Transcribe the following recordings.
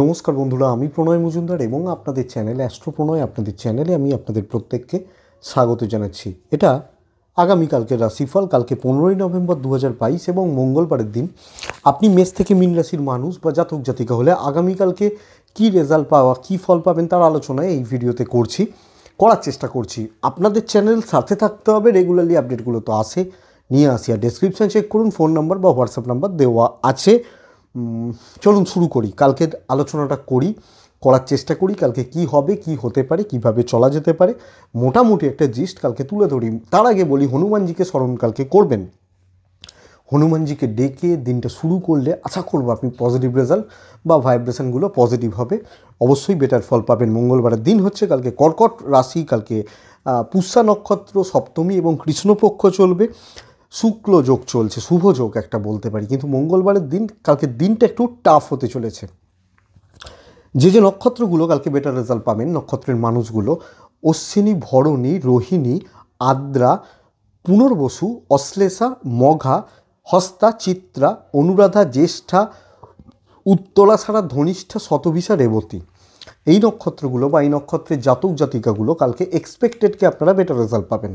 নমস্কার বন্ধুরা আমি প্রণয় মজুমদার এবং আপনাদের চ্যানেলে অ্যাস্ট্রো প্রণয় আপনাদের চ্যানেলে আমি আপনাদের প্রত্যেককে স্বাগত জানাচ্ছি এটা আগামীকালকে রাশিফল কালকে পনেরোই নভেম্বর দু বাইশ এবং মঙ্গলবারের দিন আপনি মেষ থেকে মিন রাশির মানুষ বা জাতক জাতিকা হলে আগামীকালকে কি রেজাল্ট পাওয়া কী ফল পাবেন তার আলোচনায় এই ভিডিওতে করছি করার চেষ্টা করছি আপনাদের চ্যানেল সাথে থাকতে হবে রেগুলারলি আপডেটগুলো তো আসে নিয়ে আসি আর ডেসক্রিপশান চেক করুন ফোন নাম্বার বা হোয়াটসঅ্যাপ নাম্বার দেওয়া আছে চলুন শুরু করি কালকের আলোচনাটা করি করার চেষ্টা করি কালকে কি হবে কি হতে পারে কিভাবে চলা যেতে পারে মোটামুটি একটা জিস্ট কালকে তুলে ধরি তার আগে বলি হনুমানজিকে স্মরণ কালকে করবেন হনুমানজিকে ডেকে দিনটা শুরু করলে আশা করবো আপনি পজিটিভ রেজাল্ট বা ভাইব্রেশনগুলো পজিটিভ হবে অবশ্যই বেটার ফল পাবেন মঙ্গলবারের দিন হচ্ছে কালকে কর্কট রাশি কালকে পুষ্যা নক্ষত্র সপ্তমী এবং কৃষ্ণপক্ষ চলবে শুক্ল যোগ চলছে শুভ যোগ একটা বলতে পারি কিন্তু মঙ্গলবারের দিন কালকে দিনটা একটু টাফ হতে চলেছে যে যে নক্ষত্রগুলো কালকে বেটার রেজাল্ট পাবেন নক্ষত্রের মানুষগুলো অশ্বিনী ভরণী রোহিণী আদ্রা পুনর্বসু অশ্লেষা মঘা হস্তা চিত্রা অনুরাধা জ্যেষ্ঠা উত্তলা ছাড়া ধনিষ্ঠা শতভিষা রেবতী এই নক্ষত্রগুলো বা এই নক্ষত্রের জাতক জাতিকাগুলো কালকে এক্সপেক্টেডকে আপনারা বেটার রেজাল্ট পাবেন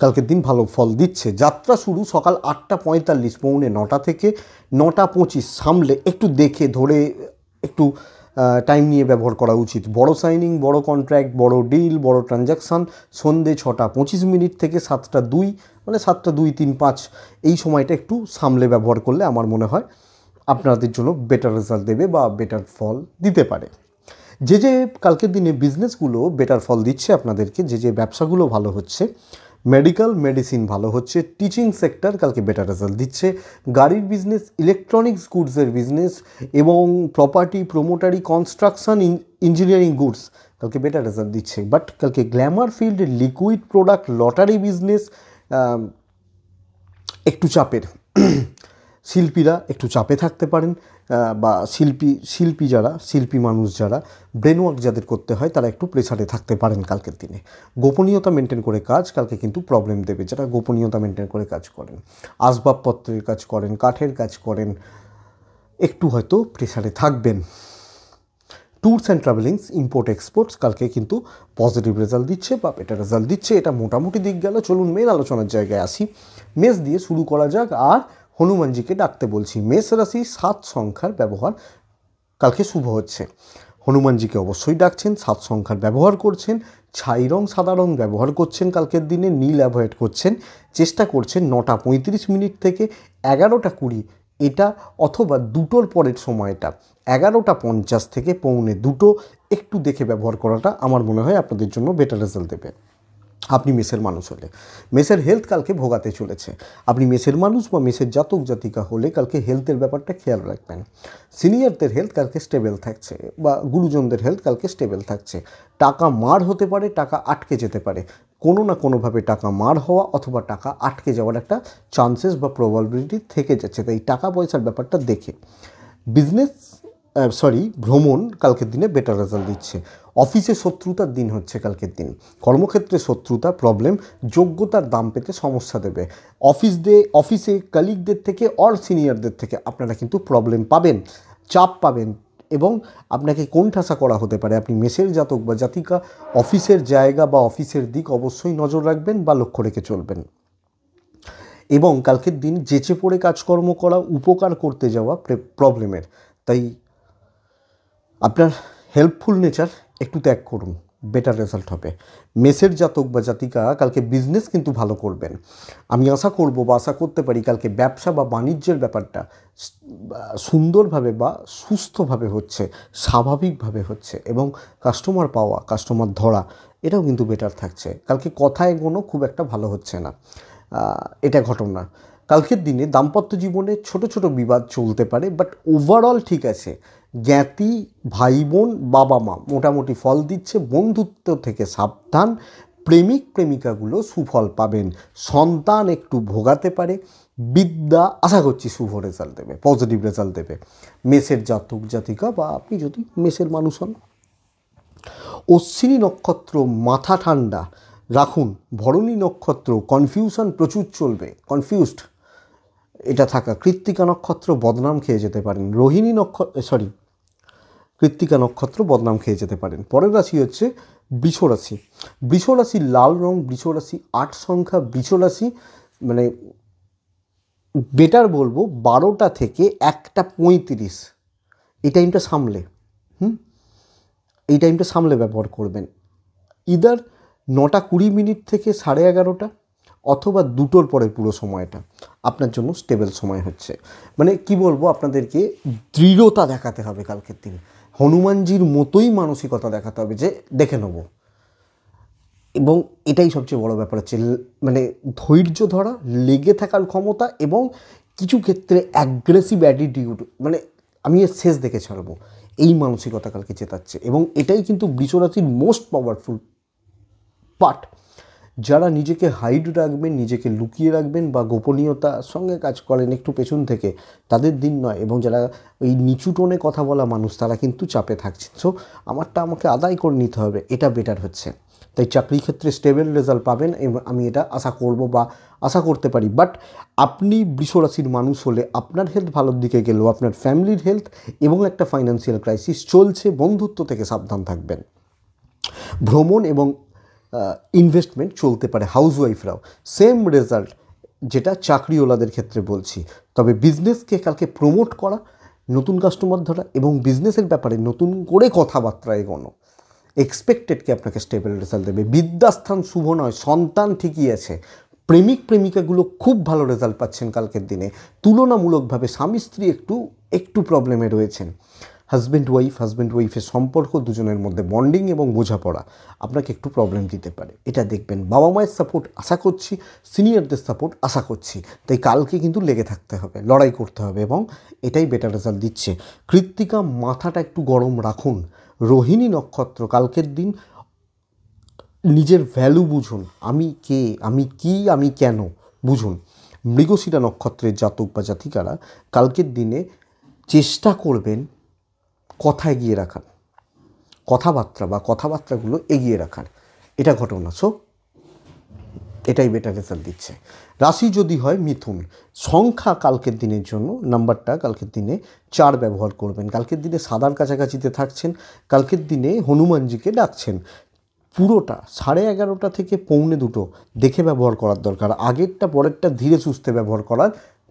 কালকের দিন ভালো ফল দিচ্ছে যাত্রা শুরু সকাল আটটা পঁয়তাল্লিশ পৌনে নটা থেকে নটা পঁচিশ সামলে একটু দেখে ধরে একটু টাইম নিয়ে ব্যবহার করা উচিত বড় সাইনিং বড় কন্ট্রাক্ট বড় ডিল বড় ট্রানজ্যাকশান সন্ধে ছটা পঁচিশ মিনিট থেকে সাতটা দুই মানে সাতটা দুই তিন পাঁচ এই সময়টা একটু সামলে ব্যবহার করলে আমার মনে হয় আপনাদের জন্য বেটার রেজাল্ট দেবে বা বেটার ফল দিতে পারে যে যে কালকের দিনে বিজনেসগুলো বেটার ফল দিচ্ছে আপনাদেরকে যে যে ব্যবসাগুলো ভালো হচ্ছে মেডিকেল মেডিসিন ভালো হচ্ছে টিচিং সেক্টর কালকে বেটার রেজাল্ট দিচ্ছে গাড়ির বিজনেস ইলেকট্রনিক্স গুডসের বিজনেস এবং প্রপার্টি প্রোমোটারি কনস্ট্রাকশন ইঞ্জিনিয়ারিং গুডস কালকে বেটার রেজাল্ট দিচ্ছে বাট কালকে glamour field liquid product lottery business একটু চাপের শিল্পীরা একটু চাপে থাকতে পারেন বা শিল্পী শিল্পী যারা শিল্পী মানুষ যারা ব্রেন ওয়ার্ক যাদের করতে হয় তারা একটু প্রেসারে থাকতে পারেন কালকের দিনে গোপনীয়তা মেনটেন করে কাজ কালকে কিন্তু প্রবলেম দেবে যারা গোপনীয়তা মেনটেন করে কাজ করেন আসবাবপত্রের কাজ করেন কাঠের কাজ করেন একটু হয়তো প্রেসারে থাকবেন tours and travellings import exports কালকে কিন্তু পজিটিভ রেজাল্ট দিচ্ছে বা বেটার রেজাল্ট দিচ্ছে এটা মোটামুটি দিক গেল চলুন মেন আলোচনার জায়গায় আসি মেস দিয়ে শুরু করা যাক আর হনুমানজিকে ডাকতে বলছি মেষ রাশি সাত সংখ্যার ব্যবহার কালকে শুভ হচ্ছে হনুমানজিকে অবশ্যই ডাকছেন সাত সংখ্যার ব্যবহার করছেন ছাই রং সাদা রং ব্যবহার করছেন কালকের দিনে নীল অ্যাভয়েড করছেন চেষ্টা করছেন নটা পঁয়ত্রিশ মিনিট থেকে এগারোটা কুড়ি এটা অথবা দুটোর পরের সময়টা এগারোটা পঞ্চাশ থেকে পৌনে দুটো একটু দেখে ব্যবহার করাটা আমার মনে হয় আপনাদের জন্য বেটার রেজাল্ট দেবে আপনি মেসের মানুষ হলে মেসের হেলথ কালকে ভোগাতে চলেছে আপনি মেসের মানুষ বা মেসের জাতক জাতিকা হলে কালকে হেলথের ব্যাপারটা খেয়াল রাখবেন সিনিয়রদের হেলথ কালকে স্টেবেল থাকছে বা গুরুজনদের হেলথ কালকে স্টেবেল থাকছে টাকা মার হতে পারে টাকা আটকে যেতে পারে কোনো না কোনোভাবে টাকা মার হওয়া অথবা টাকা আটকে যাওয়ার একটা চান্সেস বা প্রবাবিলিটি থেকে যাচ্ছে তাই টাকা পয়সার ব্যাপারটা দেখে বিজনেস সরি ভ্রমণ কালকের দিনে বেটার রেজাল্ট দিচ্ছে অফিসে শত্রুতার দিন হচ্ছে কালকের দিন কর্মক্ষেত্রে শত্রুতা প্রবলেম যোগ্যতার দাম পেতে সমস্যা দেবে অফিস দে অফিসে কালিগদের থেকে অর সিনিয়রদের থেকে আপনারা কিন্তু প্রবলেম পাবেন চাপ পাবেন এবং আপনাকে কোন ঠাসা করা হতে পারে আপনি মেসের জাতক বা জাতিকা অফিসের জায়গা বা অফিসের দিক অবশ্যই নজর রাখবেন বা লক্ষ্য রেখে চলবেন এবং কালকের দিন জেচে পড়ে কাজকর্ম করা উপকার করতে যাওয়া প্রবলেমের তাই আপনার হেল্পফুল নেচার একটু ত্যাগ করুন বেটার রেজাল্ট হবে মেসের জাতক বা জাতিকা কালকে বিজনেস কিন্তু ভালো করবেন আমি আশা করব বা আশা করতে পারি কালকে ব্যবসা বা বাণিজ্যের ব্যাপারটা সুন্দরভাবে বা সুস্থভাবে হচ্ছে স্বাভাবিকভাবে হচ্ছে এবং কাস্টমার পাওয়া কাস্টমার ধরা এটাও কিন্তু বেটার থাকছে কালকে কথায় কোনো খুব একটা ভালো হচ্ছে না এটা ঘটনা কালকের দিনে দাম্পত্য জীবনে ছোট ছোট বিবাদ চলতে পারে বাট ওভারঅল ঠিক আছে জ্ঞাতি ভাই বোন বাবা মা মোটামুটি ফল দিচ্ছে বন্ধুত্ব থেকে সাবধান প্রেমিক প্রেমিকাগুলো সুফল পাবেন সন্তান একটু ভোগাতে পারে বিদ্যা আশা করছি শুভ রেজাল্ট দেবে পজিটিভ রেজাল্ট দেবে মেসের জাতক জাতিকা বা আপনি যদি মেসের মানুষ হন অশ্বিনী নক্ষত্র মাথা ঠান্ডা রাখুন ভরণী নক্ষত্র কনফিউশন প্রচুর চলবে কনফিউজড এটা থাকা কৃত্তিকা নক্ষত্র বদনাম খেয়ে যেতে পারেন রোহিণী নক্ষত্র সরি কৃত্তিকা নক্ষত্র বদনাম খেয়ে যেতে পারেন পরের রাশি হচ্ছে বৃষরাশি বৃষরাশি লাল রং বৃষরাশি আট সংখ্যা বৃষরাশি মানে বেটার বলবো বারোটা থেকে একটা পঁয়ত্রিশ এই টাইমটা সামলে হুম এই টাইমটা সামলে ব্যবহার করবেন ইদার নটা কুড়ি মিনিট থেকে সাড়ে এগারোটা অথবা দুটোর পরে পুরো সময়টা আপনার জন্য স্টেবল সময় হচ্ছে মানে কি বলবো আপনাদেরকে দৃঢ়তা দেখাতে হবে কালকের দিনে হনুমানজির মতোই মানসিকতা দেখাতে হবে যে দেখে নেব এবং এটাই সবচেয়ে বড় ব্যাপার হচ্ছে মানে ধৈর্য ধরা লেগে থাকার ক্ষমতা এবং কিছু ক্ষেত্রে অ্যাগ্রেসিভ অ্যাটিটিউড মানে আমি এর শেষ দেখে ছাড়বো এই মানসিকতা কালকে চেতাচ্ছে এবং এটাই কিন্তু বৃষরাশির মোস্ট পাওয়ারফুল পার্ট যারা নিজেকে হাইড রাখবেন নিজেকে লুকিয়ে রাখবেন বা গোপনীয়তার সঙ্গে কাজ করেন একটু পেছন থেকে তাদের দিন নয় এবং যারা ওই নিচু টোনে কথা বলা মানুষ তারা কিন্তু চাপে থাকছে সো আমারটা আমাকে আদায় করে নিতে হবে এটা বেটার হচ্ছে তাই চাকরি ক্ষেত্রে স্টেবল রেজাল্ট পাবেন এবং আমি এটা আশা করব বা আশা করতে পারি বাট আপনি বৃষরাশির মানুষ হলে আপনার হেলথ ভালোর দিকে গেলেও আপনার ফ্যামিলির হেলথ এবং একটা ফাইন্যান্সিয়াল ক্রাইসিস চলছে বন্ধুত্ব থেকে সাবধান থাকবেন ভ্রমণ এবং ইনভেস্টমেন্ট চলতে পারে হাউসওয়াইফরাও সেম রেজাল্ট যেটা চাকরিওয়ালাদের ক্ষেত্রে বলছি তবে বিজনেসকে কালকে প্রমোট করা নতুন কাস্টমার ধরা এবং বিজনেসের ব্যাপারে নতুন করে কথাবার্তা এগোনো এক্সপেক্টেডকে আপনাকে স্টেবল রেজাল্ট দেবে বিদ্যাস্থান শুভ নয় সন্তান ঠিকই আছে প্রেমিক প্রেমিকাগুলো খুব ভালো রেজাল্ট পাচ্ছেন কালকের দিনে তুলনামূলকভাবে স্বামী স্ত্রী একটু একটু প্রবলেমে রয়েছেন হাজব্যান্ড ওয়াইফ হাজব্যান্ড ওয়াইফের সম্পর্ক দুজনের মধ্যে বন্ডিং এবং বোঝাপড়া আপনাকে একটু প্রবলেম দিতে পারে এটা দেখবেন বাবা মায়ের সাপোর্ট আশা করছি সিনিয়রদের সাপোর্ট আশা করছি তাই কালকে কিন্তু লেগে থাকতে হবে লড়াই করতে হবে এবং এটাই বেটার রেজাল্ট দিচ্ছে কৃত্তিকা মাথাটা একটু গরম রাখুন রোহিণী নক্ষত্র কালকের দিন নিজের ভ্যালু বুঝুন আমি কে আমি কি আমি কেন বুঝুন মৃগশিরা নক্ষত্রের জাতক বা জাতিকারা কালকের দিনে চেষ্টা করবেন কথা এগিয়ে রাখার কথাবার্তা বা কথাবার্তাগুলো এগিয়ে রাখার এটা ঘটনা সো এটাই বেটার রেজাল্ট দিচ্ছে রাশি যদি হয় মিথুন সংখ্যা কালকের দিনের জন্য নাম্বারটা কালকের দিনে চার ব্যবহার করবেন কালকের দিনে সাদার কাছাকাছিতে থাকছেন কালকের দিনে হনুমানজিকে ডাকছেন পুরোটা সাড়ে এগারোটা থেকে পৌনে দুটো দেখে ব্যবহার করার দরকার আগেরটা পরেরটা ধীরে সুস্থে ব্যবহার করার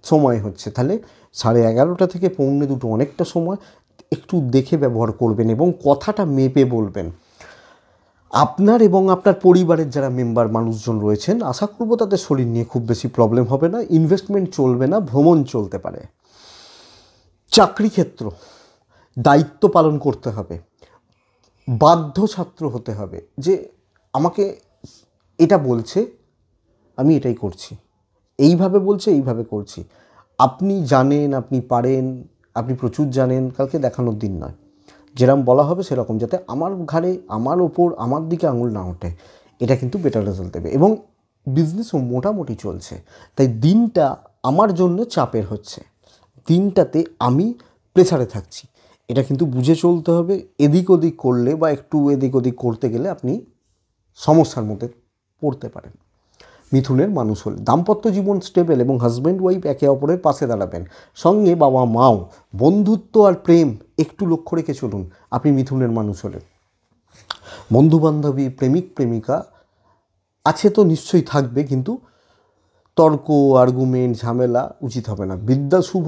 সময় হচ্ছে তাহলে সাড়ে এগারোটা থেকে পৌনে দুটো অনেকটা সময় একটু দেখে ব্যবহার করবেন এবং কথাটা মেপে বলবেন আপনার এবং আপনার পরিবারের যারা মেম্বার মানুষজন রয়েছেন আশা করবো তাদের শরীর নিয়ে খুব বেশি প্রবলেম হবে না ইনভেস্টমেন্ট চলবে না ভ্রমণ চলতে পারে চাকরি ক্ষেত্র দায়িত্ব পালন করতে হবে বাধ্য ছাত্র হতে হবে যে আমাকে এটা বলছে আমি এটাই করছি এইভাবে বলছে এইভাবে করছি আপনি জানেন আপনি পারেন আপনি প্রচুর জানেন কালকে দেখানোর দিন নয় যেরকম বলা হবে সেরকম যাতে আমার ঘাড়ে আমার ওপর আমার দিকে আঙুল না ওঠে এটা কিন্তু বেটার রেজাল্ট দেবে এবং বিজনেসও মোটামুটি চলছে তাই দিনটা আমার জন্য চাপের হচ্ছে দিনটাতে আমি প্রেসারে থাকছি এটা কিন্তু বুঝে চলতে হবে এদিক ওদিক করলে বা একটু এদিক ওদিক করতে গেলে আপনি সমস্যার মধ্যে পড়তে পারেন মিথুনের মানুষ হলে দাম্পত্য জীবন স্টেবল এবং হাজব্যান্ড ওয়াইফ একে অপরের পাশে দাঁড়াবেন সঙ্গে বাবা মাও বন্ধুত্ব আর প্রেম একটু লক্ষ্য রেখে চলুন আপনি মিথুনের মানুষ হলে বন্ধুবান্ধবী প্রেমিক প্রেমিকা আছে তো নিশ্চয়ই থাকবে কিন্তু তর্ক আর্গুমেন্ট ঝামেলা উচিত হবে না বিদ্যা শুভ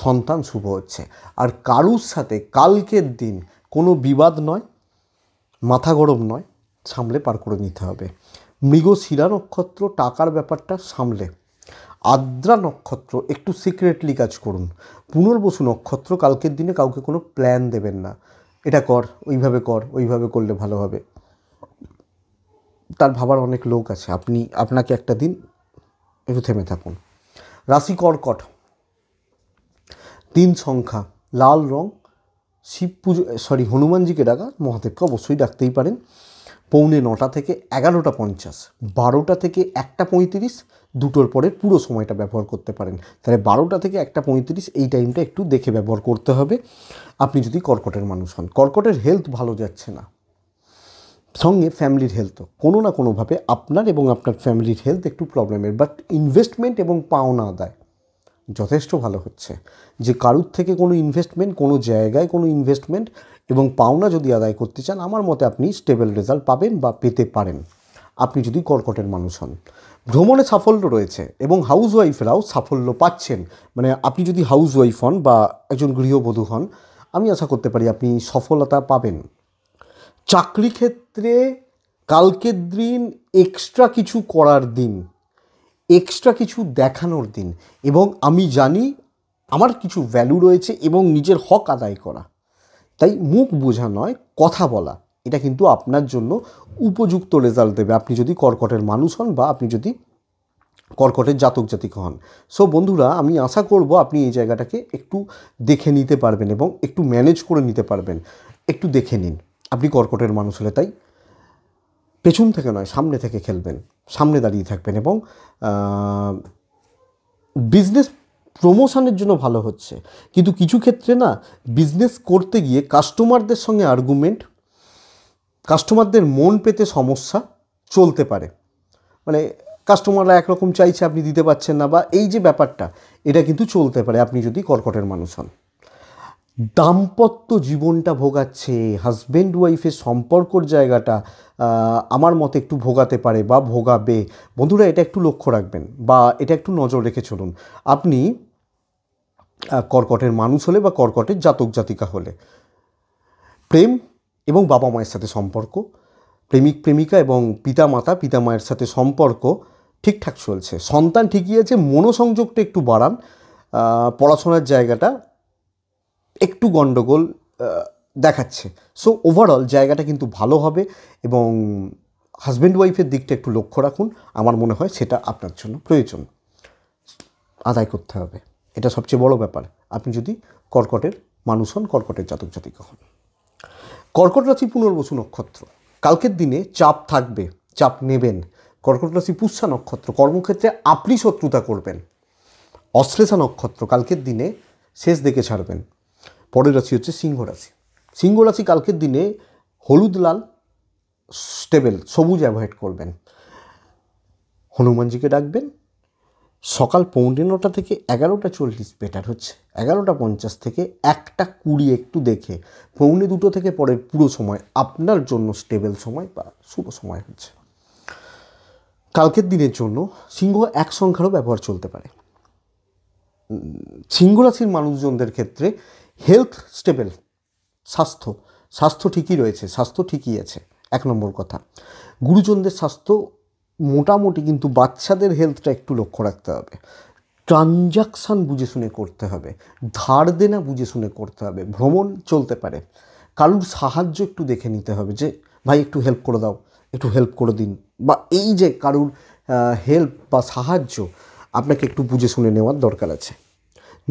সন্তান শুভ হচ্ছে আর কারুর সাথে কালকের দিন কোনো বিবাদ নয় মাথা গরম নয় সামলে পার করে নিতে হবে মৃগশিরা নক্ষত্র টাকার ব্যাপারটা সামলে আদ্রা নক্ষত্র একটু সিক্রেটলি কাজ করুন পুনর্বসু নক্ষত্র কালকের দিনে কাউকে কোনো প্ল্যান দেবেন না এটা কর ওইভাবে কর ওইভাবে করলে ভালো হবে তার ভাবার অনেক লোক আছে আপনি আপনাকে একটা দিন একটু থেমে থাকুন রাশি কর্কট তিন সংখ্যা লাল রং শিব পুজো সরি হনুমানজিকে ডাকা মহাদেবকে অবশ্যই ডাকতেই পারেন পৌনে নটা থেকে এগারোটা পঞ্চাশ বারোটা থেকে একটা পঁয়ত্রিশ দুটোর পরে পুরো সময়টা ব্যবহার করতে পারেন তাহলে বারোটা থেকে একটা পঁয়ত্রিশ এই টাইমটা একটু দেখে ব্যবহার করতে হবে আপনি যদি কর্কটের মানুষ হন কর্কটের হেলথ ভালো যাচ্ছে না সঙ্গে ফ্যামিলির হেলথও কোনো না কোনোভাবে আপনার এবং আপনার ফ্যামিলির হেলথ একটু প্রবলেমের বাট ইনভেস্টমেন্ট এবং পাওনা আদায় যথেষ্ট ভালো হচ্ছে যে কারুর থেকে কোনো ইনভেস্টমেন্ট কোনো জায়গায় কোনো ইনভেস্টমেন্ট এবং পাওনা যদি আদায় করতে চান আমার মতে আপনি স্টেবল রেজাল্ট পাবেন বা পেতে পারেন আপনি যদি কর্কটের মানুষ হন ভ্রমণে সাফল্য রয়েছে এবং হাউস সাফল্য পাচ্ছেন মানে আপনি যদি হাউস ওয়াইফ হন বা একজন গৃহবধূ হন আমি আশা করতে পারি আপনি সফলতা পাবেন চাকরি ক্ষেত্রে কালকের দিন এক্সট্রা কিছু করার দিন এক্সট্রা কিছু দেখানোর দিন এবং আমি জানি আমার কিছু ভ্যালু রয়েছে এবং নিজের হক আদায় করা তাই মুখ বোঝা নয় কথা বলা এটা কিন্তু আপনার জন্য উপযুক্ত রেজাল্ট দেবে আপনি যদি কর্কটের মানুষ হন বা আপনি যদি কর্কটের জাতক জাতিক হন সো বন্ধুরা আমি আশা করব আপনি এই জায়গাটাকে একটু দেখে নিতে পারবেন এবং একটু ম্যানেজ করে নিতে পারবেন একটু দেখে নিন আপনি কর্কটের মানুষ হলে তাই পেছন থেকে নয় সামনে থেকে খেলবেন সামনে দাঁড়িয়ে থাকবেন এবং বিজনেস প্রমোশনের জন্য ভালো হচ্ছে কিন্তু কিছু ক্ষেত্রে না বিজনেস করতে গিয়ে কাস্টমারদের সঙ্গে আর্গুমেন্ট কাস্টমারদের মন পেতে সমস্যা চলতে পারে মানে কাস্টমাররা একরকম চাইছে আপনি দিতে পারছেন না বা এই যে ব্যাপারটা এটা কিন্তু চলতে পারে আপনি যদি কর্কটের মানুষ হন দাম্পত্য জীবনটা ভোগাচ্ছে হাজব্যান্ড ওয়াইফের সম্পর্কর জায়গাটা আমার মতে একটু ভোগাতে পারে বা ভোগাবে বন্ধুরা এটা একটু লক্ষ্য রাখবেন বা এটা একটু নজর রেখে চলুন আপনি কর্কটের মানুষ হলে বা কর্কটের জাতক জাতিকা হলে প্রেম এবং বাবা মায়ের সাথে সম্পর্ক প্রেমিক প্রেমিকা এবং পিতা মাতা পিতা মায়ের সাথে সম্পর্ক ঠিকঠাক চলছে সন্তান ঠিকই আছে মনোসংযোগটা একটু বাড়ান পড়াশোনার জায়গাটা একটু গণ্ডগোল দেখাচ্ছে সো ওভারঅল জায়গাটা কিন্তু ভালো হবে এবং হাজব্যান্ড ওয়াইফের দিকটা একটু লক্ষ্য রাখুন আমার মনে হয় সেটা আপনার জন্য প্রয়োজন আদায় করতে হবে এটা সবচেয়ে বড় ব্যাপার আপনি যদি কর্কটের মানুষ হন কর্কটের জাতক জাতিক হন কর্কট রাশি পুনর্বসু নক্ষত্র কালকের দিনে চাপ থাকবে চাপ নেবেন কর্কট রাশি পুষ্যা নক্ষত্র কর্মক্ষেত্রে আপনি শত্রুতা করবেন অশ্লেষা নক্ষত্র কালকের দিনে শেষ দেখে ছাড়বেন পরের রাশি হচ্ছে সিংহ রাশি সিংহ রাশি কালকের দিনে হলুদ লাল স্টেবেল সবুজ অ্যাভয়েড করবেন হনুমানজিকে ডাকবেন সকাল পৌনে নটা থেকে এগারোটা চল্লিশ বেটার হচ্ছে এগারোটা পঞ্চাশ থেকে একটা কুড়ি একটু দেখে পৌনে দুটো থেকে পরের পুরো সময় আপনার জন্য স্টেবেল সময় বা শুভ সময় হচ্ছে কালকের দিনের জন্য সিংহ এক সংখ্যারও ব্যবহার চলতে পারে সিংহ রাশির মানুষজনদের ক্ষেত্রে হেলথ স্টেবল স্বাস্থ্য স্বাস্থ্য ঠিকই রয়েছে স্বাস্থ্য ঠিকই আছে এক নম্বর কথা গুরুজনদের স্বাস্থ্য মোটামুটি কিন্তু বাচ্চাদের হেলথটা একটু লক্ষ্য রাখতে হবে ট্রানজাকশান বুঝে শুনে করতে হবে ধার দেনা বুঝে শুনে করতে হবে ভ্রমণ চলতে পারে কারুর সাহায্য একটু দেখে নিতে হবে যে ভাই একটু হেল্প করে দাও একটু হেল্প করে দিন বা এই যে কারুর হেল্প বা সাহায্য আপনাকে একটু বুঝে শুনে নেওয়ার দরকার আছে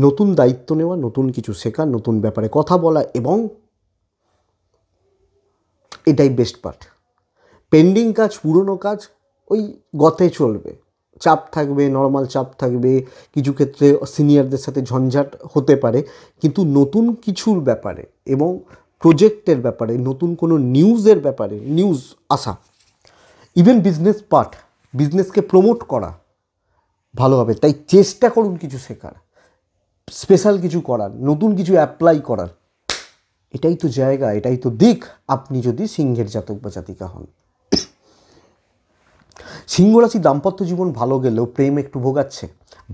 নতুন দায়িত্ব নেওয়া নতুন কিছু শেখা নতুন ব্যাপারে কথা বলা এবং এটাই বেস্ট পার্ট পেন্ডিং কাজ পুরনো কাজ ওই গতে চলবে চাপ থাকবে নর্মাল চাপ থাকবে কিছু ক্ষেত্রে সিনিয়রদের সাথে ঝঞ্ঝাট হতে পারে কিন্তু নতুন কিছুর ব্যাপারে এবং প্রজেক্টের ব্যাপারে নতুন কোনো নিউজের ব্যাপারে নিউজ আসা ইভেন বিজনেস পার্ট বিজনেসকে প্রমোট করা ভালোভাবে তাই চেষ্টা করুন কিছু শেখার স্পেশাল কিছু করার নতুন কিছু অ্যাপ্লাই করার এটাই তো জায়গা এটাই তো দিক আপনি যদি সিংহের জাতক বা জাতিকা হন সিংহরাশি দাম্পত্য জীবন ভালো গেলেও প্রেম একটু ভোগাচ্ছে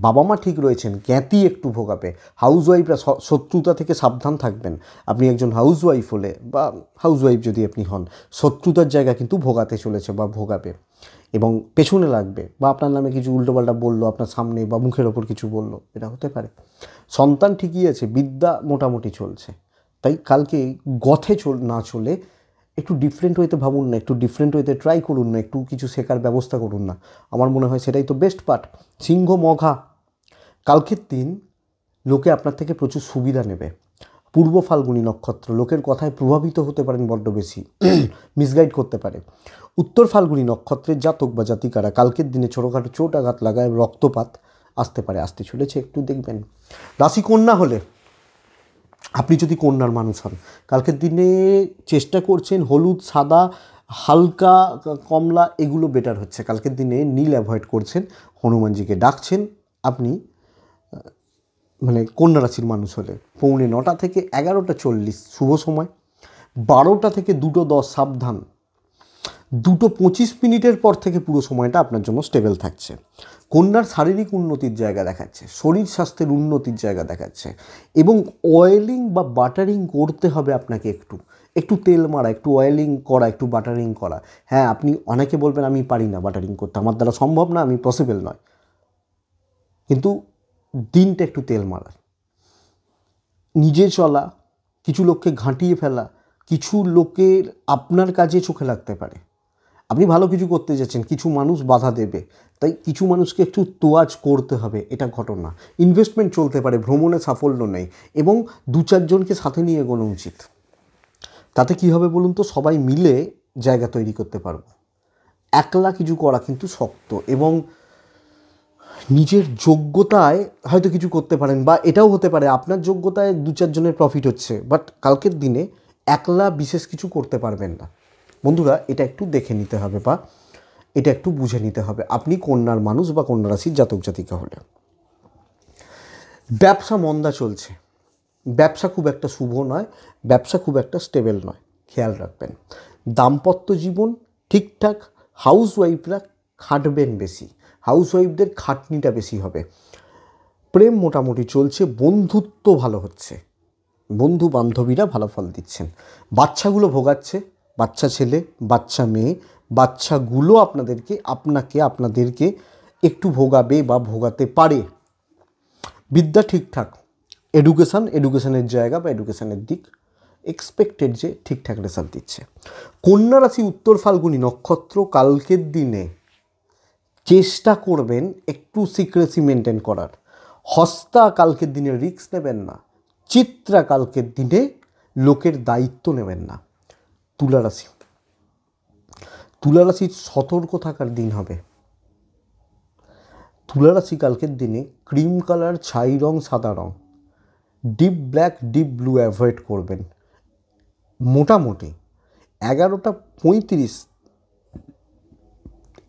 বাবা মা ঠিক রয়েছেন জ্ঞাতি একটু ভোগাবে হাউসওয়াইফরা শত্রুতা থেকে সাবধান থাকবেন আপনি একজন হাউসওয়াইফ হলে বা হাউসওয়াইফ যদি আপনি হন শত্রুতার জায়গা কিন্তু ভোগাতে চলেছে বা ভোগাবে এবং পেছনে লাগবে বা আপনার নামে কিছু উল্টোপাল্টা বললো আপনার সামনে বা মুখের ওপর কিছু বলল এটা হতে পারে সন্তান ঠিকই আছে বিদ্যা মোটামুটি চলছে তাই কালকে গথে চল না চলে একটু ডিফারেন্ট হইতে ভাবুন না একটু ডিফারেন্ট হইতে ট্রাই করুন না একটু কিছু শেখার ব্যবস্থা করুন না আমার মনে হয় সেটাই তো বেস্ট পার্ট সিংহ মঘা কালকের দিন লোকে আপনার থেকে প্রচুর সুবিধা নেবে পূর্ব ফাল্গুনী নক্ষত্র লোকের কথায় প্রভাবিত হতে পারেন বড্ড বেশি মিসগাইড করতে পারে উত্তর ফাল্গুনি নক্ষত্রের জাতক বা জাতিকারা কালকের দিনে ছোটোখাটো চোট আঘাত লাগায় রক্তপাত আসতে পারে আসতে চলেছে একটু দেখবেন রাশি কন্যা হলে আপনি যদি কন্যার মানুষ হন কালকের দিনে চেষ্টা করছেন হলুদ সাদা হালকা কমলা এগুলো বেটার হচ্ছে কালকের দিনে নীল অ্যাভয়েড করছেন হনুমানজিকে ডাকছেন আপনি মানে কন্যা রাশির মানুষ হলে পৌনে নটা থেকে এগারোটা চল্লিশ শুভ সময় বারোটা থেকে দুটো দশ সাবধান দুটো পঁচিশ মিনিটের পর থেকে পুরো সময়টা আপনার জন্য স্টেবল থাকছে কন্যার শারীরিক উন্নতির জায়গা দেখাচ্ছে শরীর স্বাস্থ্যের উন্নতির জায়গা দেখাচ্ছে এবং অয়েলিং বা বাটারিং করতে হবে আপনাকে একটু একটু তেল মারা একটু অয়েলিং করা একটু বাটারিং করা হ্যাঁ আপনি অনেকে বলবেন আমি পারি না বাটারিং করতে আমার দ্বারা সম্ভব না আমি পসিবল নয় কিন্তু দিনটা একটু তেল মারার নিজে চলা কিছু লোককে ঘাঁটিয়ে ফেলা কিছু লোকের আপনার কাজে চোখে লাগতে পারে আপনি ভালো কিছু করতে যাচ্ছেন কিছু মানুষ বাধা দেবে তাই কিছু মানুষকে একটু তোয়াজ করতে হবে এটা ঘটনা ইনভেস্টমেন্ট চলতে পারে ভ্রমণে সাফল্য নেই এবং দু চারজনকে সাথে নিয়ে এগোনো উচিত তাতে কি হবে বলুন তো সবাই মিলে জায়গা তৈরি করতে পারব একলা কিছু করা কিন্তু শক্ত এবং নিজের যোগ্যতায় হয়তো কিছু করতে পারেন বা এটাও হতে পারে আপনার যোগ্যতায় দু চারজনের প্রফিট হচ্ছে বাট কালকের দিনে একলা বিশেষ কিছু করতে পারবেন না বন্ধুরা এটা একটু দেখে নিতে হবে বা এটা একটু বুঝে নিতে হবে আপনি কন্যার মানুষ বা কন্যা রাশির জাতক জাতিকা হলে ব্যবসা মন্দা চলছে ব্যবসা খুব একটা শুভ নয় ব্যবসা খুব একটা স্টেবল নয় খেয়াল রাখবেন দাম্পত্য জীবন ঠিকঠাক হাউস ওয়াইফরা খাটবেন বেশি হাউস ওয়াইফদের খাটনিটা বেশি হবে প্রেম মোটামুটি চলছে বন্ধুত্ব ভালো হচ্ছে বন্ধু বান্ধবীরা ভালো ফল দিচ্ছেন বাচ্চাগুলো ভোগাচ্ছে বাচ্চা ছেলে বাচ্চা মেয়ে বাচ্চাগুলো আপনাদেরকে আপনাকে আপনাদেরকে একটু ভোগাবে বা ভোগাতে পারে বিদ্যা ঠিকঠাক এডুকেশান এডুকেশানের জায়গা বা এডুকেশানের দিক এক্সপেক্টেড যে ঠিকঠাক রেজাল্ট দিচ্ছে কন্যা রাশি উত্তর ফাল্গুনি নক্ষত্র কালকের দিনে চেষ্টা করবেন একটু সিক্রেসি মেনটেন করার হস্তা কালকের দিনে রিস্ক নেবেন না চিত্রা কালকের দিনে লোকের দায়িত্ব নেবেন না তুলারাশি তুলারাশির সতর্ক থাকার দিন হবে তুলারাশি কালকের দিনে ক্রিম কালার ছাই রং সাদা রং deep black deep blue avoid করবেন মোটামুটি এগারোটা পঁয়ত্রিশ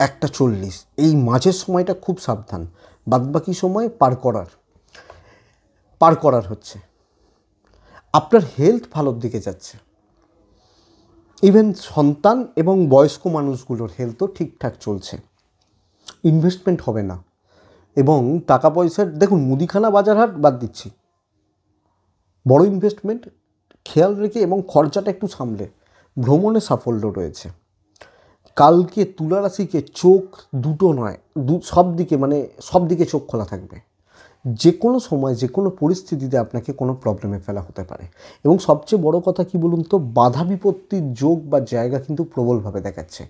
একটা চল্লিশ এই মাঝের সময়টা খুব সাবধান বাদবাকি সময় পার করার পার করার হচ্ছে আপনার হেলথ ভালোর দিকে যাচ্ছে ইভেন সন্তান এবং বয়স্ক মানুষগুলোর হেলথও ঠিকঠাক চলছে ইনভেস্টমেন্ট হবে না এবং টাকা পয়সার দেখুন মুদিখানা বাজার হাট বাদ দিচ্ছি বড় ইনভেস্টমেন্ট খেয়াল রেখে এবং খরচাটা একটু সামলে ভ্রমণে সাফল্য রয়েছে কালকে তুলারাশিকে চোখ দুটো নয় দু সব দিকে মানে সব দিকে চোখ খোলা থাকবে যে কোনো সময় যে কোনো পরিস্থিতিতে আপনাকে কোনো প্রবলেমে ফেলা হতে পারে এবং সবচেয়ে বড় কথা কি বলুন তো বাধা বিপত্তির যোগ বা জায়গা কিন্তু প্রবলভাবে দেখাচ্ছে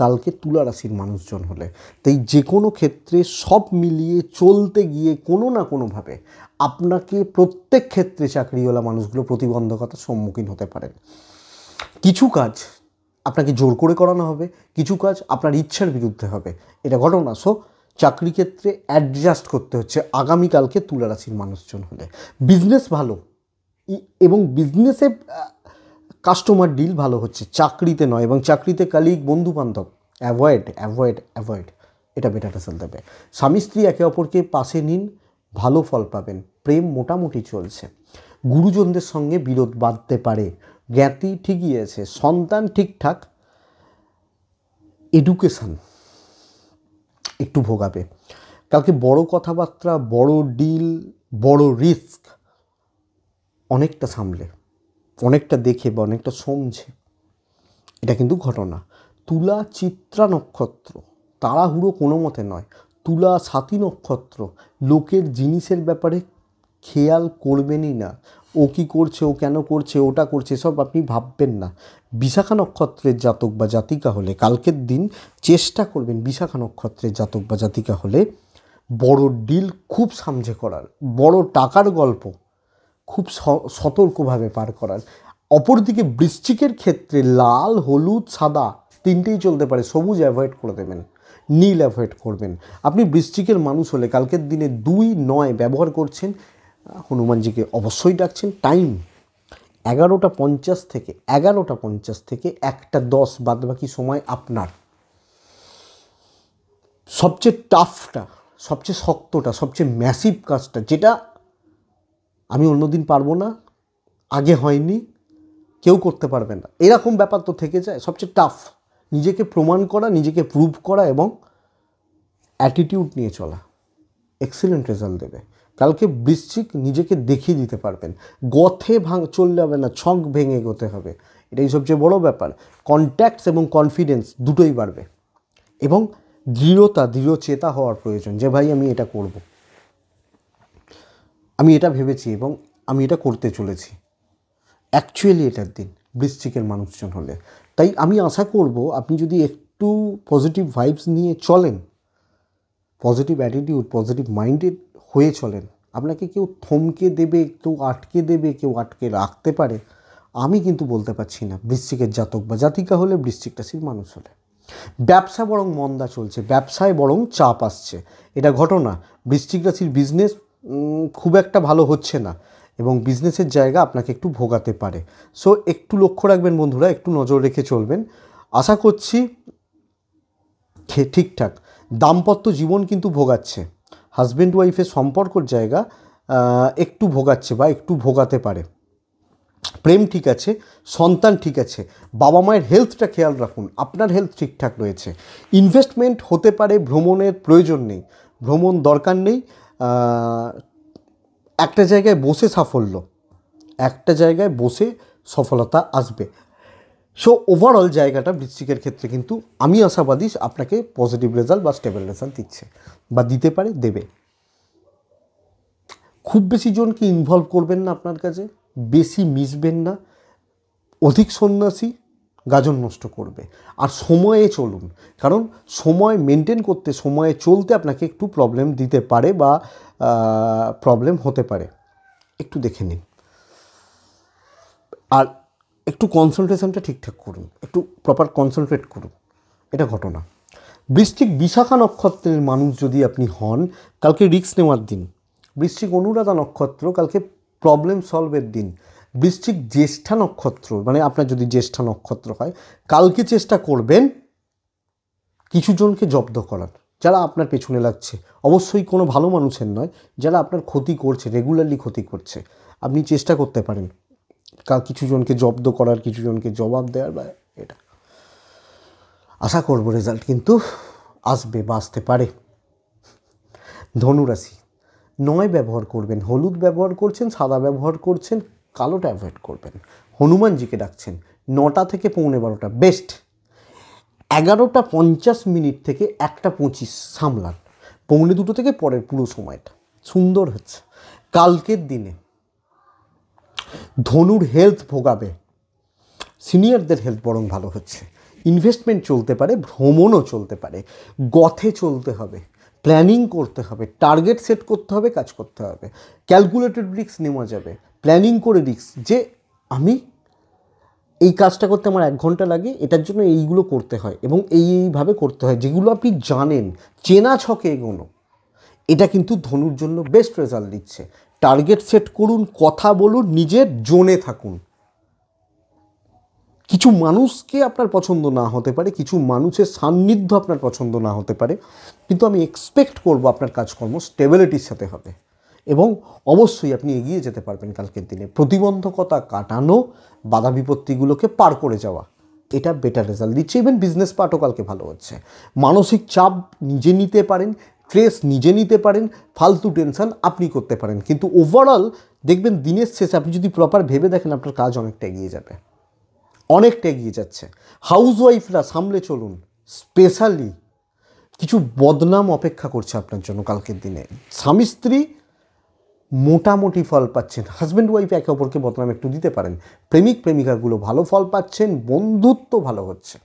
কালকে তুলা রাশির মানুষজন হলে তাই যে কোনো ক্ষেত্রে সব মিলিয়ে চলতে গিয়ে কোনো না কোনোভাবে আপনাকে প্রত্যেক ক্ষেত্রে চাকরিওয়ালা মানুষগুলো প্রতিবন্ধকতার সম্মুখীন হতে পারেন কিছু কাজ আপনাকে জোর করে করানো হবে কিছু কাজ আপনার ইচ্ছার বিরুদ্ধে হবে এটা ঘটনা সো চাকরি ক্ষেত্রে অ্যাডজাস্ট করতে হচ্ছে আগামীকালকে তুলারাশির মানুষজন হলে বিজনেস ভালো এবং বিজনেসে কাস্টমার ডিল ভালো হচ্ছে চাকরিতে নয় এবং চাকরিতে কালিক বন্ধু বান্ধব অ্যাভয়েড অ্যাভয়েড অ্যাভয়েড এটা বেটার রেজাল্ট দেবে স্বামী স্ত্রী একে অপরকে পাশে নিন ভালো ফল পাবেন প্রেম মোটামুটি চলছে গুরুজনদের সঙ্গে বিরোধ বাঁধতে পারে জ্ঞাতি ঠিকই আছে সন্তান ঠিকঠাক এডুকেশান একটু ভোগাবে কালকে বড় কথাবার্তা বড় ডিল বড় রিস্ক অনেকটা সামলে অনেকটা দেখে বা অনেকটা সমঝে এটা কিন্তু ঘটনা তুলা চিত্রা নক্ষত্র তাড়াহুড়ো কোনো মতে নয় তুলা সাথী নক্ষত্র লোকের জিনিসের ব্যাপারে খেয়াল করবেনই না ও কি করছে ও কেন করছে ওটা করছে সব আপনি ভাববেন না বিশাখা নক্ষত্রের জাতক বা জাতিকা হলে কালকের দিন চেষ্টা করবেন বিশাখা নক্ষত্রের জাতক বা জাতিকা হলে বড় ডিল খুব সামঝে করার বড় টাকার গল্প খুব সতর্কভাবে পার করার অপরদিকে বৃশ্চিকের ক্ষেত্রে লাল হলুদ সাদা তিনটেই চলতে পারে সবুজ অ্যাভয়েড করে দেবেন নীল অ্যাভয়েড করবেন আপনি বৃশ্চিকের মানুষ হলে কালকের দিনে দুই নয় ব্যবহার করছেন হনুমানজিকে অবশ্যই ডাকছেন টাইম এগারোটা পঞ্চাশ থেকে এগারোটা পঞ্চাশ থেকে একটা দশ বাদ বাকি সময় আপনার সবচেয়ে টাফটা সবচেয়ে শক্তটা সবচেয়ে ম্যাসিভ কাজটা যেটা আমি অন্যদিন পারবো না আগে হয়নি কেউ করতে পারবে না এরকম ব্যাপার তো থেকে যায় সবচেয়ে টাফ নিজেকে প্রমাণ করা নিজেকে প্রুভ করা এবং অ্যাটিটিউড নিয়ে চলা এক্সিলেন্ট রেজাল্ট দেবে কালকে বৃশ্চিক নিজেকে দেখিয়ে দিতে পারবেন গথে ভাঙ চললে হবে না ছক ভেঙে গোতে হবে এটাই সবচেয়ে বড় ব্যাপার কন্ট্যাক্টস এবং কনফিডেন্স দুটোই বাড়বে এবং দৃঢ়তা দৃঢ় চেতা হওয়ার প্রয়োজন যে ভাই আমি এটা করব। আমি এটা ভেবেছি এবং আমি এটা করতে চলেছি অ্যাকচুয়ালি এটার দিন বৃশ্চিকের মানুষজন হলে তাই আমি আশা করব আপনি যদি একটু পজিটিভ ভাইবস নিয়ে চলেন পজিটিভ অ্যাটিটিউড পজিটিভ মাইন্ডেড হয়ে চলেন আপনাকে কেউ থমকে দেবে কেউ আটকে দেবে কেউ আটকে রাখতে পারে আমি কিন্তু বলতে পারছি না বৃশ্চিকের জাতক বা জাতিকা হলে বৃশ্চিক রাশির মানুষ হলে ব্যবসা বরং মন্দা চলছে ব্যবসায় বরং চাপ আসছে এটা ঘটনা বৃশ্চিক রাশির বিজনেস খুব একটা ভালো হচ্ছে না এবং বিজনেসের জায়গা আপনাকে একটু ভোগাতে পারে সো একটু লক্ষ্য রাখবেন বন্ধুরা একটু নজর রেখে চলবেন আশা করছি ঠিকঠাক দাম্পত্য জীবন কিন্তু ভোগাচ্ছে হাজব্যান্ড ওয়াইফের সম্পর্কর জায়গা একটু ভোগাচ্ছে বা একটু ভোগাতে পারে প্রেম ঠিক আছে সন্তান ঠিক আছে বাবা মায়ের হেলথটা খেয়াল রাখুন আপনার হেলথ ঠিকঠাক রয়েছে ইনভেস্টমেন্ট হতে পারে ভ্রমণের প্রয়োজন নেই ভ্রমণ দরকার নেই একটা জায়গায় বসে সাফল্য একটা জায়গায় বসে সফলতা আসবে সো ওভারঅল জায়গাটা বৃশ্চিকের ক্ষেত্রে কিন্তু আমি আশাবাদী আপনাকে পজিটিভ রেজাল্ট বা স্টেবল রেজাল্ট দিচ্ছে বা দিতে পারে দেবে খুব বেশি জনকে ইনভলভ করবেন না আপনার কাছে বেশি মিশবেন না অধিক সন্ন্যাসী গাজন নষ্ট করবে আর সময়ে চলুন কারণ সময় মেনটেন করতে সময়ে চলতে আপনাকে একটু প্রবলেম দিতে পারে বা প্রবলেম হতে পারে একটু দেখে নিন আর একটু কনসেন্ট্রেশনটা ঠিকঠাক করুন একটু প্রপার কনসেন্ট্রেট করুন এটা ঘটনা বৃষ্টিক বিশাখা নক্ষত্রের মানুষ যদি আপনি হন কালকে রিক্স নেওয়ার দিন বৃষ্টিক অনুরাধা নক্ষত্র কালকে প্রবলেম সলভের দিন বৃষ্টিক জ্যেষ্ঠা নক্ষত্র মানে আপনার যদি জ্যেষ্ঠা নক্ষত্র হয় কালকে চেষ্টা করবেন কিছু জনকে জব্দ করার যারা আপনার পেছনে লাগছে অবশ্যই কোনো ভালো মানুষের নয় যারা আপনার ক্ষতি করছে রেগুলারলি ক্ষতি করছে আপনি চেষ্টা করতে পারেন কিছু জনকে জব্দ করার কিছু জনকে জবাব দেওয়ার বা এটা আশা করব রেজাল্ট কিন্তু আসবে বা আসতে পারে ধনুরাশি নয় ব্যবহার করবেন হলুদ ব্যবহার করছেন সাদা ব্যবহার করছেন কালোটা অ্যাভয়েড করবেন হনুমানজিকে ডাকছেন নটা থেকে পৌনে বারোটা বেস্ট এগারোটা পঞ্চাশ মিনিট থেকে একটা পঁচিশ সামলান পৌনে দুটো থেকে পরের পুরো সময়টা সুন্দর হচ্ছে কালকের দিনে ধনুর হেলথ ভোগাবে সিনিয়রদের হেলথ বরং ভালো হচ্ছে ইনভেস্টমেন্ট চলতে পারে ভ্রমণও চলতে পারে গথে চলতে হবে প্ল্যানিং করতে হবে টার্গেট সেট করতে হবে কাজ করতে হবে ক্যালকুলেটেড রিক্স নেওয়া যাবে প্ল্যানিং করে রিক্স যে আমি এই কাজটা করতে আমার এক ঘন্টা লাগে এটার জন্য এইগুলো করতে হয় এবং এই এইভাবে করতে হয় যেগুলো আপনি জানেন চেনা ছকে এগোনো এটা কিন্তু ধনুর জন্য বেস্ট রেজাল্ট দিচ্ছে টার্গেট সেট করুন কথা বলুন নিজের জোনে থাকুন কিছু মানুষকে আপনার পছন্দ না হতে পারে কিছু মানুষের সান্নিধ্য আপনার পছন্দ না হতে পারে কিন্তু আমি এক্সপেক্ট করব আপনার কাজকর্ম স্টেবিলিটির সাথে হবে এবং অবশ্যই আপনি এগিয়ে যেতে পারবেন কালকের দিনে প্রতিবন্ধকতা কাটানো বাধা বিপত্তিগুলোকে পার করে যাওয়া এটা বেটার রেজাল্ট দিচ্ছে ইভেন বিজনেস পার্টও কালকে ভালো হচ্ছে মানসিক চাপ নিজে নিতে পারেন স্ট্রেস নিজে নিতে পারেন ফালতু টেনশান আপনি করতে পারেন কিন্তু ওভারঅল দেখবেন দিনের শেষে আপনি যদি প্রপার ভেবে দেখেন আপনার কাজ অনেকটা এগিয়ে যাবে অনেকটা এগিয়ে যাচ্ছে হাউসওয়াইফরা সামলে চলুন স্পেশালি কিছু বদনাম অপেক্ষা করছে আপনার জন্য কালকের দিনে স্বামী স্ত্রী মোটামুটি ফল পাচ্ছেন হাজব্যান্ড ওয়াইফ একে অপরকে বদনাম একটু দিতে পারেন প্রেমিক প্রেমিকাগুলো ভালো ফল পাচ্ছেন বন্ধুত্ব ভালো হচ্ছে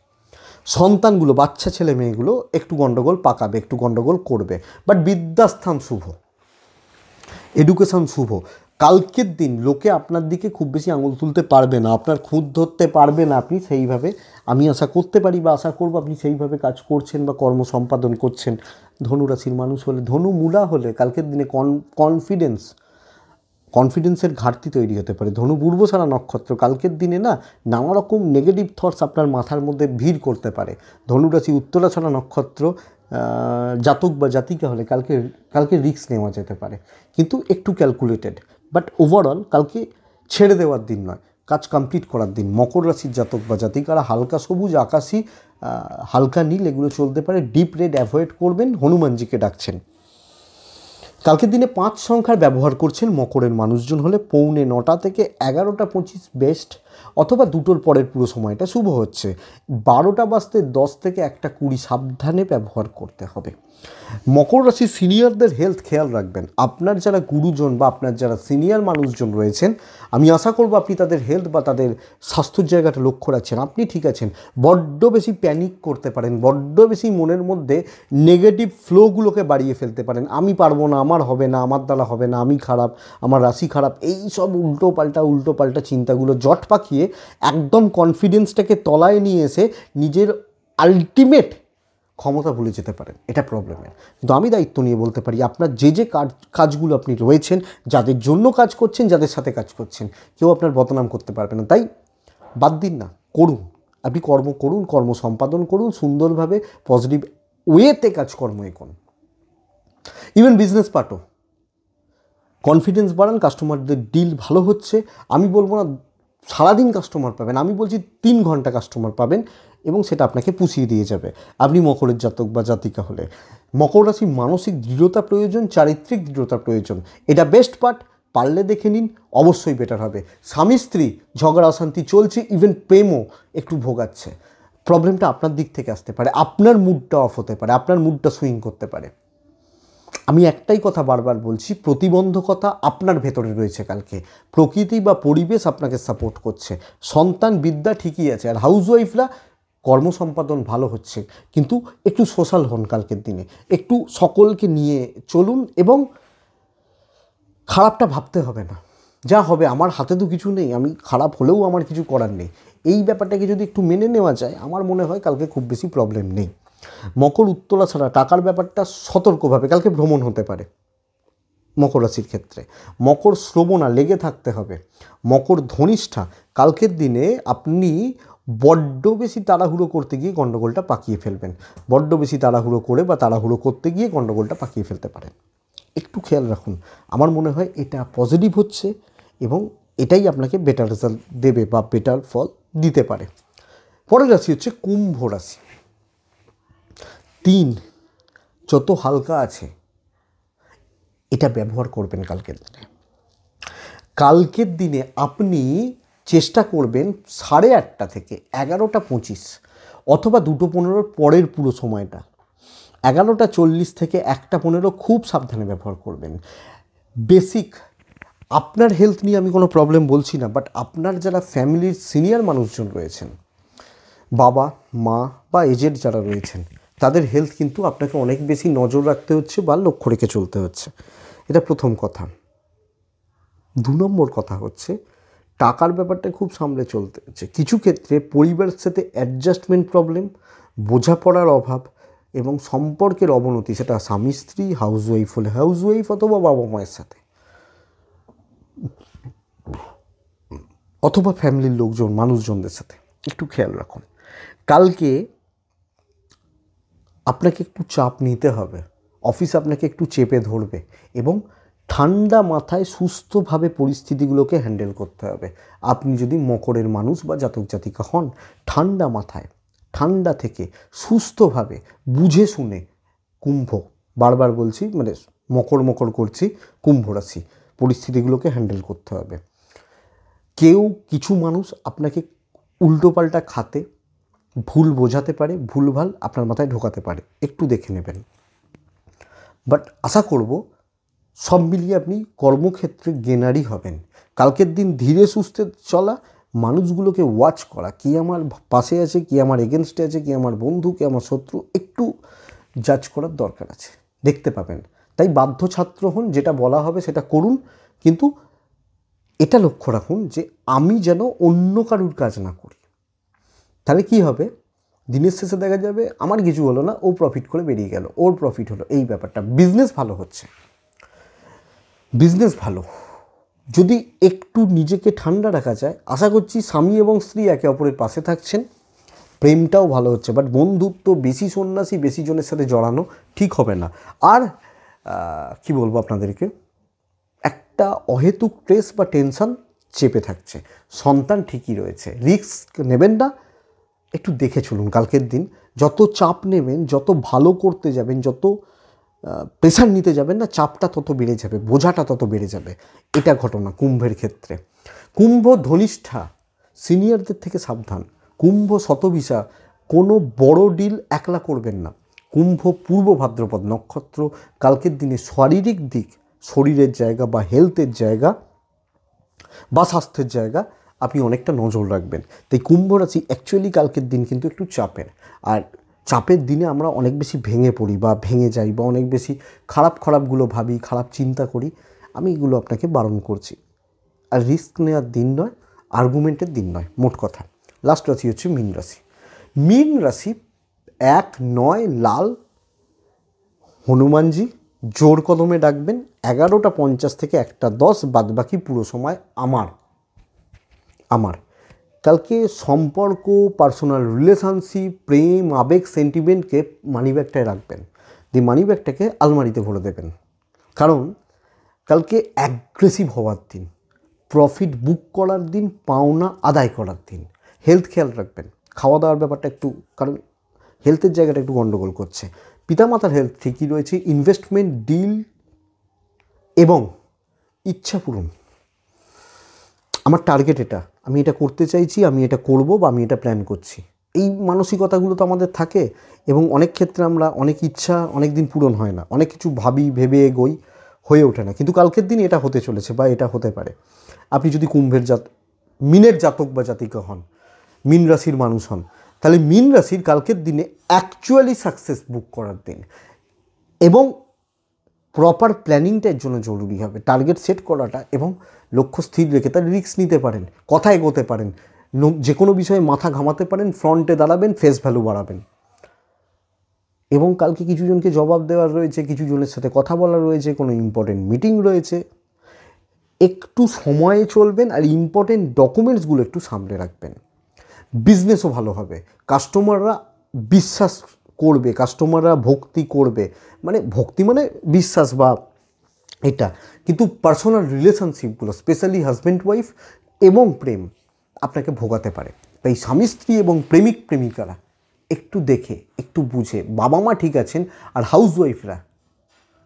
সন্তানগুলো বাচ্চা ছেলে মেয়েগুলো একটু গণ্ডগোল পাকাবে একটু গণ্ডগোল করবে বাট বিদ্যাস্থান শুভ এডুকেশন শুভ কালকের দিন লোকে আপনার দিকে খুব বেশি আঙুল তুলতে পারবে না আপনার খুঁত ধরতে পারবে না আপনি সেইভাবে আমি আশা করতে পারি বা আশা করবো আপনি সেইভাবে কাজ করছেন বা কর্ম সম্পাদন করছেন ধনুরাশির মানুষ হলে ধনু মূলা হলে কালকের দিনে কনফিডেন্স কনফিডেন্সের ঘাটতি তৈরি হতে পারে ধনু পূর্ব সারা নক্ষত্র কালকের দিনে না নানা রকম নেগেটিভ থটস আপনার মাথার মধ্যে ভিড় করতে পারে ধনুরাশি উত্তরাছড়া নক্ষত্র জাতক বা জাতিকা হলে কালকে কালকে রিস্ক নেওয়া যেতে পারে কিন্তু একটু ক্যালকুলেটেড বাট ওভারঅল কালকে ছেড়ে দেওয়ার দিন নয় কাজ কমপ্লিট করার দিন মকর রাশির জাতক বা জাতিকারা হালকা সবুজ আকাশি হালকা নীল এগুলো চলতে পারে ডিপ রেড অ্যাভয়েড করবেন হনুমানজিকে ডাকছেন কালকের দিনে পাঁচ সংখ্যার ব্যবহার করছেন মকরের মানুষজন হলে পৌনে নটা থেকে এগারোটা পঁচিশ বেস্ট অথবা দুটোর পরের পুরো সময়টা শুভ হচ্ছে বারোটা বাজতে দশ থেকে একটা কুড়ি সাবধানে ব্যবহার করতে হবে মকর রাশি সিনিয়রদের হেলথ খেয়াল রাখবেন আপনার যারা গুরুজন বা আপনার যারা সিনিয়র মানুষজন রয়েছেন আমি আশা করব আপনি তাদের হেলথ বা তাদের স্বাস্থ্যের জায়গাটা লক্ষ্য রাখছেন আপনি ঠিক আছেন বড্ড বেশি প্যানিক করতে পারেন বড্ড বেশি মনের মধ্যে নেগেটিভ ফ্লোগুলোকে বাড়িয়ে ফেলতে পারেন আমি পারবো না আমার হবে না আমার দ্বারা হবে না আমি খারাপ আমার রাশি খারাপ এই সব উল্টো পাল্টা উল্টো পাল্টা চিন্তাগুলো জট পাকিয়ে একদম কনফিডেন্সটাকে তলায় নিয়ে এসে নিজের আলটিমেট ক্ষমতা ভুলে যেতে পারেন এটা প্রবলেমের কিন্তু আমি দায়িত্ব নিয়ে বলতে পারি আপনার যে যে কাজ কাজগুলো আপনি রয়েছেন যাদের জন্য কাজ করছেন যাদের সাথে কাজ করছেন কেউ আপনার বদনাম করতে পারবে না তাই বাদ দিন না করুন আপনি কর্ম করুন কর্ম সম্পাদন করুন সুন্দরভাবে পজিটিভ ওয়েতে কাজকর্ম করুন ইভেন বিজনেস পার্টও কনফিডেন্স বাড়ান কাস্টমারদের ডিল ভালো হচ্ছে আমি বলবো না সারাদিন কাস্টমার পাবেন আমি বলছি তিন ঘন্টা কাস্টমার পাবেন এবং সেটা আপনাকে পুষিয়ে দিয়ে যাবে আপনি মকরের জাতক বা জাতিকা হলে মকর রাশি মানসিক দৃঢ়তা প্রয়োজন চারিত্রিক দৃঢ়তা প্রয়োজন এটা বেস্ট পার্ট পারলে দেখে নিন অবশ্যই বেটার হবে স্বামী স্ত্রী ঝগড়া অশান্তি চলছে ইভেন প্রেমও একটু ভোগাচ্ছে প্রবলেমটা আপনার দিক থেকে আসতে পারে আপনার মুডটা অফ হতে পারে আপনার মুডটা সুইং করতে পারে আমি একটাই কথা বারবার বলছি প্রতিবন্ধকতা আপনার ভেতরে রয়েছে কালকে প্রকৃতি বা পরিবেশ আপনাকে সাপোর্ট করছে সন্তান বিদ্যা ঠিকই আছে আর হাউসওয়াইফরা কর্ম সম্পাদন ভালো হচ্ছে কিন্তু একটু সোশ্যাল হন কালকের দিনে একটু সকলকে নিয়ে চলুন এবং খারাপটা ভাবতে হবে না যা হবে আমার হাতে তো কিছু নেই আমি খারাপ হলেও আমার কিছু করার নেই এই ব্যাপারটাকে যদি একটু মেনে নেওয়া যায় আমার মনে হয় কালকে খুব বেশি প্রবলেম নেই মকর উত্তোলা ছাড়া টাকার ব্যাপারটা সতর্কভাবে কালকে ভ্রমণ হতে পারে মকর রাশির ক্ষেত্রে মকর শ্রবণা লেগে থাকতে হবে মকর ধনিষ্ঠা কালকের দিনে আপনি বড্ড বেশি তাড়াহুড়ো করতে গিয়ে গণ্ডগোলটা পাকিয়ে ফেলবেন বড্ড বেশি তাড়াহুড়ো করে বা তাড়াহুড়ো করতে গিয়ে গণ্ডগোলটা পাকিয়ে ফেলতে পারেন একটু খেয়াল রাখুন আমার মনে হয় এটা পজিটিভ হচ্ছে এবং এটাই আপনাকে বেটার রেজাল্ট দেবে বা বেটার ফল দিতে পারে পরের রাশি হচ্ছে কুম্ভ রাশি তিন যত হালকা আছে এটা ব্যবহার করবেন কালকের দিনে কালকের দিনে আপনি চেষ্টা করবেন সাড়ে আটটা থেকে এগারোটা পঁচিশ অথবা দুটো পনেরোর পরের পুরো সময়টা এগারোটা চল্লিশ থেকে একটা পনেরো খুব সাবধানে ব্যবহার করবেন বেসিক আপনার হেলথ নিয়ে আমি কোনো প্রবলেম বলছি না বাট আপনার যারা ফ্যামিলির সিনিয়র মানুষজন রয়েছেন বাবা মা বা এজেড যারা রয়েছেন তাদের হেলথ কিন্তু আপনাকে অনেক বেশি নজর রাখতে হচ্ছে বা লক্ষ্য রেখে চলতে হচ্ছে এটা প্রথম কথা দু নম্বর কথা হচ্ছে টাকার ব্যাপারটা খুব সামলে চলতে হচ্ছে কিছু ক্ষেত্রে পরিবারের সাথে অ্যাডজাস্টমেন্ট প্রবলেম বোঝাপড়ার অভাব এবং সম্পর্কের অবনতি সেটা স্বামী স্ত্রী হাউসওয়াইফ হলে হাউসওয়াইফ অথবা বাবা মায়ের সাথে অথবা ফ্যামিলির লোকজন মানুষজনদের সাথে একটু খেয়াল রাখুন কালকে আপনাকে একটু চাপ নিতে হবে অফিস আপনাকে একটু চেপে ধরবে এবং ঠান্ডা মাথায় সুস্থভাবে পরিস্থিতিগুলোকে হ্যান্ডেল করতে হবে আপনি যদি মকরের মানুষ বা জাতক জাতিকা হন ঠান্ডা মাথায় ঠান্ডা থেকে সুস্থভাবে বুঝে শুনে কুম্ভ বারবার বলছি মানে মকর মকর করছি কুম্ভ রাশি পরিস্থিতিগুলোকে হ্যান্ডেল করতে হবে কেউ কিছু মানুষ আপনাকে উল্টোপাল্টা খাতে ভুল বোঝাতে পারে ভুলভাল আপনার মাথায় ঢোকাতে পারে একটু দেখে নেবেন বাট আশা করব সব মিলিয়ে আপনি কর্মক্ষেত্রে গেনারই হবেন কালকের দিন ধীরে সুস্থে চলা মানুষগুলোকে ওয়াচ করা কি আমার পাশে আছে কি আমার এগেনস্টে আছে কি আমার বন্ধু কি আমার শত্রু একটু জাজ করার দরকার আছে দেখতে পাবেন তাই বাধ্য ছাত্র হন যেটা বলা হবে সেটা করুন কিন্তু এটা লক্ষ্য রাখুন যে আমি যেন অন্য কারুর কাজ না করি তাহলে কি হবে দিনের শেষে দেখা যাবে আমার কিছু হলো না ও প্রফিট করে বেরিয়ে গেল ওর প্রফিট হলো এই ব্যাপারটা বিজনেস ভালো হচ্ছে বিজনেস ভালো যদি একটু নিজেকে ঠান্ডা রাখা যায় আশা করছি স্বামী এবং স্ত্রী একে অপরের পাশে থাকছেন প্রেমটাও ভালো হচ্ছে বাট বন্ধুত্ব বেশি সন্ন্যাসী বেশি জনের সাথে জড়ানো ঠিক হবে না আর কি বলবো আপনাদেরকে একটা অহেতুক প্রেস বা টেনশান চেপে থাকছে সন্তান ঠিকই রয়েছে রিস্ক নেবেন না একটু দেখে চলুন কালকের দিন যত চাপ নেবেন যত ভালো করতে যাবেন যত প্রেশার নিতে যাবেন না চাপটা তত বেড়ে যাবে বোঝাটা তত বেড়ে যাবে এটা ঘটনা কুম্ভের ক্ষেত্রে কুম্ভ ধনিষ্ঠা সিনিয়রদের থেকে সাবধান কুম্ভ শতভিসা কোনো বড় ডিল একলা করবেন না কুম্ভ পূর্ব ভাদ্রপদ নক্ষত্র কালকের দিনে শারীরিক দিক শরীরের জায়গা বা হেলথের জায়গা বা স্বাস্থ্যের জায়গা আপনি অনেকটা নজর রাখবেন তাই কুম্ভ রাশি অ্যাকচুয়ালি কালকের দিন কিন্তু একটু চাপের আর চাপের দিনে আমরা অনেক বেশি ভেঙে পড়ি বা ভেঙে যাই বা অনেক বেশি খারাপ খারাপগুলো ভাবি খারাপ চিন্তা করি আমি এগুলো আপনাকে বারণ করছি আর রিস্ক নেওয়ার দিন নয় আর্গুমেন্টের দিন নয় মোট কথা লাস্ট রাশি হচ্ছে মীন রাশি মীন রাশি এক নয় লাল হনুমানজি জোর কদমে ডাকবেন এগারোটা পঞ্চাশ থেকে একটা দশ বাদবাকি পুরো সময় আমার আমার কালকে সম্পর্ক পার্সোনাল রিলেশনশিপ প্রেম আবেগ সেন্টিমেন্টকে মানি ব্যাগটায় রাখবেন দিয়ে মানি ব্যাগটাকে আলমারিতে ভরে দেবেন কারণ কালকে অ্যাগ্রেসিভ হওয়ার দিন প্রফিট বুক করার দিন পাওনা আদায় করার দিন হেলথ খেয়াল রাখবেন খাওয়া দাওয়ার ব্যাপারটা একটু কারণ হেলথের জায়গাটা একটু গণ্ডগোল করছে পিতামাতার হেলথ ঠিকই রয়েছে ইনভেস্টমেন্ট ডিল এবং ইচ্ছা পূরণ আমার টার্গেট এটা আমি এটা করতে চাইছি আমি এটা করব বা আমি এটা প্ল্যান করছি এই মানসিকতাগুলো তো আমাদের থাকে এবং অনেক ক্ষেত্রে আমরা অনেক ইচ্ছা অনেক দিন পূরণ হয় না অনেক কিছু ভাবি ভেবে এগোই হয়ে ওঠে না কিন্তু কালকের দিন এটা হতে চলেছে বা এটা হতে পারে আপনি যদি কুম্ভের জাত মিনের জাতক বা জাতিকা হন মিন রাশির মানুষ হন তাহলে মিন রাশির কালকের দিনে অ্যাকচুয়ালি সাকসেস বুক করার দিন এবং প্রপার প্ল্যানিংটার জন্য জরুরি হবে টার্গেট সেট করাটা এবং লক্ষ্য স্থির রেখে তার রিস্ক নিতে পারেন কথা এগোতে পারেন যে কোনো বিষয়ে মাথা ঘামাতে পারেন ফ্রন্টে দাঁড়াবেন ফেস ভ্যালু বাড়াবেন এবং কালকে কিছু জনকে জবাব দেওয়ার রয়েছে কিছু জনের সাথে কথা বলা রয়েছে কোনো ইম্পর্টেন্ট মিটিং রয়েছে একটু সময়ে চলবেন আর ইম্পর্টেন্ট ডকুমেন্টসগুলো একটু সামনে রাখবেন বিজনেসও ভালো হবে কাস্টমাররা বিশ্বাস করবে কাস্টমাররা ভক্তি করবে মানে ভক্তি মানে বিশ্বাস বা এটা কিন্তু পার্সোনাল রিলেশনশিপগুলো স্পেশালি হাজব্যান্ড ওয়াইফ এবং প্রেম আপনাকে ভোগাতে পারে তাই স্বামী স্ত্রী এবং প্রেমিক প্রেমিকারা একটু দেখে একটু বুঝে বাবা মা ঠিক আছেন আর হাউস ওয়াইফরা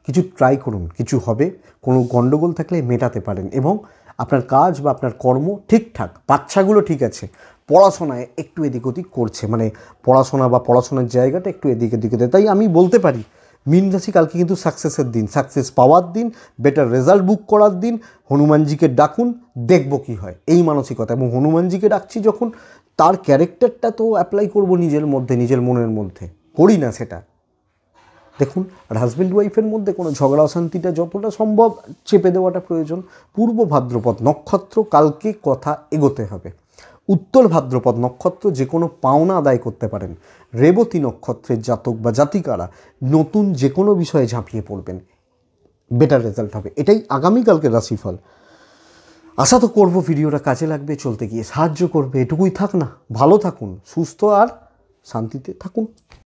কিছু ট্রাই করুন কিছু হবে কোনো গণ্ডগোল থাকলে মেটাতে পারেন এবং আপনার কাজ বা আপনার কর্ম ঠিকঠাক বাচ্চাগুলো ঠিক আছে পড়াশোনায় একটু এদিক ওদিক করছে মানে পড়াশোনা বা পড়াশোনার জায়গাটা একটু এদিক এদিক তাই আমি বলতে পারি মিন রাশি কালকে কিন্তু সাকসেসের দিন সাকসেস পাওয়ার দিন বেটার রেজাল্ট বুক করার দিন হনুমানজিকে ডাকুন দেখব কি হয় এই মানসিকতা এবং হনুমানজিকে ডাকছি যখন তার ক্যারেক্টারটা তো অ্যাপ্লাই করব নিজের মধ্যে নিজের মনের মধ্যে করি না সেটা দেখুন আর হাজব্যান্ড ওয়াইফের মধ্যে কোনো ঝগড়া অশান্তিটা যতটা সম্ভব চেপে দেওয়াটা প্রয়োজন পূর্ব ভাদ্রপদ নক্ষত্র কালকে কথা এগোতে হবে উত্তর ভাদ্রপদ নক্ষত্র যে কোনো পাওনা আদায় করতে পারেন রেবতী নক্ষত্রের জাতক বা জাতিকারা নতুন যে কোনো বিষয়ে ঝাঁপিয়ে পড়বেন বেটার রেজাল্ট হবে এটাই আগামীকালকে রাশিফল আশা তো করবো ভিডিওটা কাজে লাগবে চলতে গিয়ে সাহায্য করবে এটুকুই থাক না ভালো থাকুন সুস্থ আর শান্তিতে থাকুন